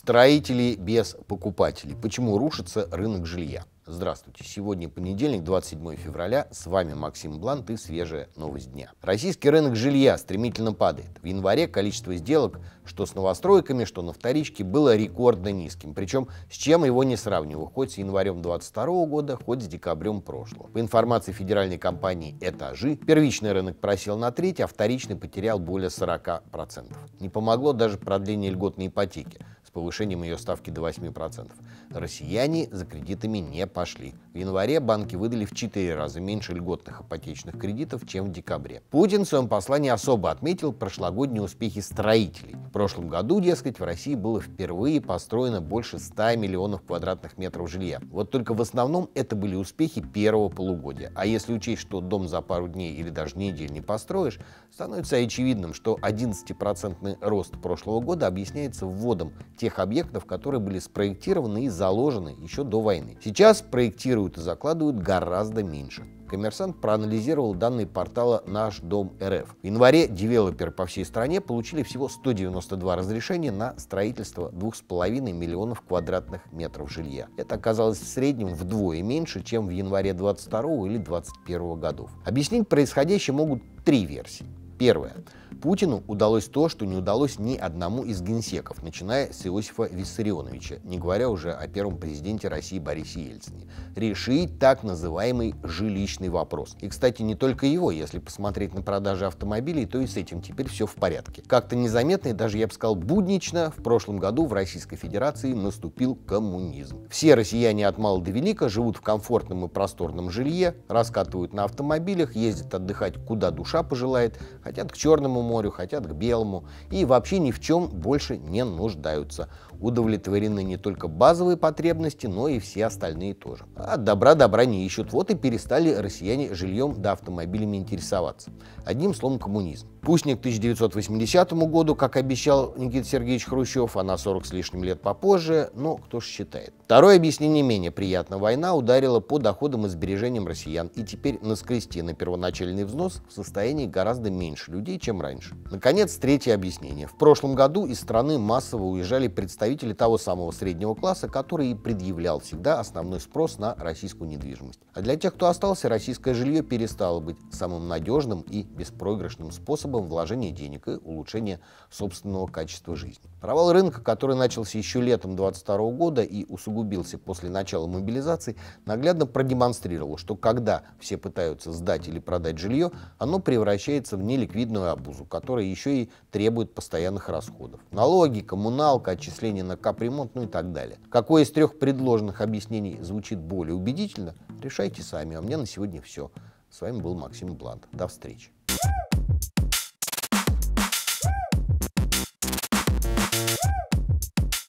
Строители без покупателей. Почему рушится рынок жилья? Здравствуйте. Сегодня понедельник, 27 февраля. С вами Максим Блант и свежая новость дня. Российский рынок жилья стремительно падает. В январе количество сделок, что с новостройками, что на вторичке, было рекордно низким. Причем с чем его не сравнивал, хоть с январем 22 года, хоть с декабрем прошлого. По информации федеральной компании «Этажи», первичный рынок просел на треть, а вторичный потерял более 40%. Не помогло даже продление льготной ипотеки с повышением ее ставки до 8%. Россияне за кредитами не пошли. В январе банки выдали в 4 раза меньше льготных ипотечных кредитов, чем в декабре. Путин в своем послании особо отметил прошлогодние успехи строителей. В прошлом году, дескать, в России было впервые построено больше 100 миллионов квадратных метров жилья. Вот только в основном это были успехи первого полугодия. А если учесть, что дом за пару дней или даже недель не построишь, становится очевидным, что 11% рост прошлого года объясняется вводом тех объектов, которые были спроектированы и заложены еще до войны. Сейчас проектируют и закладывают гораздо меньше. Коммерсант проанализировал данные портала «Наш дом РФ». В январе девелоперы по всей стране получили всего 192 разрешения на строительство 2,5 миллионов квадратных метров жилья. Это оказалось в среднем вдвое меньше, чем в январе 22 или 21 годов. Объяснить происходящее могут три версии. Первое. Путину удалось то, что не удалось ни одному из генсеков, начиная с Иосифа Виссарионовича, не говоря уже о первом президенте России Борисе Ельцине, решить так называемый жилищный вопрос. И, кстати, не только его, если посмотреть на продажи автомобилей, то и с этим теперь все в порядке. Как-то незаметно и даже, я бы сказал, буднично, в прошлом году в Российской Федерации наступил коммунизм. Все россияне от мала до велика живут в комфортном и просторном жилье, раскатывают на автомобилях, ездят отдыхать куда душа пожелает, хотят к Черному морю, хотят к Белому и вообще ни в чем больше не нуждаются. Удовлетворены не только базовые потребности, но и все остальные тоже. А от добра добра не ищут, вот и перестали россияне жильем да автомобилями интересоваться. Одним словом, коммунизм. Пусть не к 1980 году, как обещал Никита Сергеевич Хрущев, а на 40 с лишним лет попозже, но кто ж считает. Второе объяснение менее приятно. Война ударила по доходам и сбережениям россиян, и теперь наскрести на первоначальный взнос в состоянии гораздо меньше людей, чем раньше. Наконец, третье объяснение. В прошлом году из страны массово уезжали представители представители того самого среднего класса, который и предъявлял всегда основной спрос на российскую недвижимость. А для тех, кто остался, российское жилье перестало быть самым надежным и беспроигрышным способом вложения денег и улучшения собственного качества жизни. Провал рынка, который начался еще летом 2022 года и усугубился после начала мобилизации, наглядно продемонстрировал, что когда все пытаются сдать или продать жилье, оно превращается в неликвидную обузу, которая еще и требует постоянных расходов. Налоги, коммуналка, отчисления времени на капремонт, ну и так далее. Какое из трех предложенных объяснений звучит более убедительно, решайте сами. А мне на сегодня все. С вами был Максим Блант. До встречи.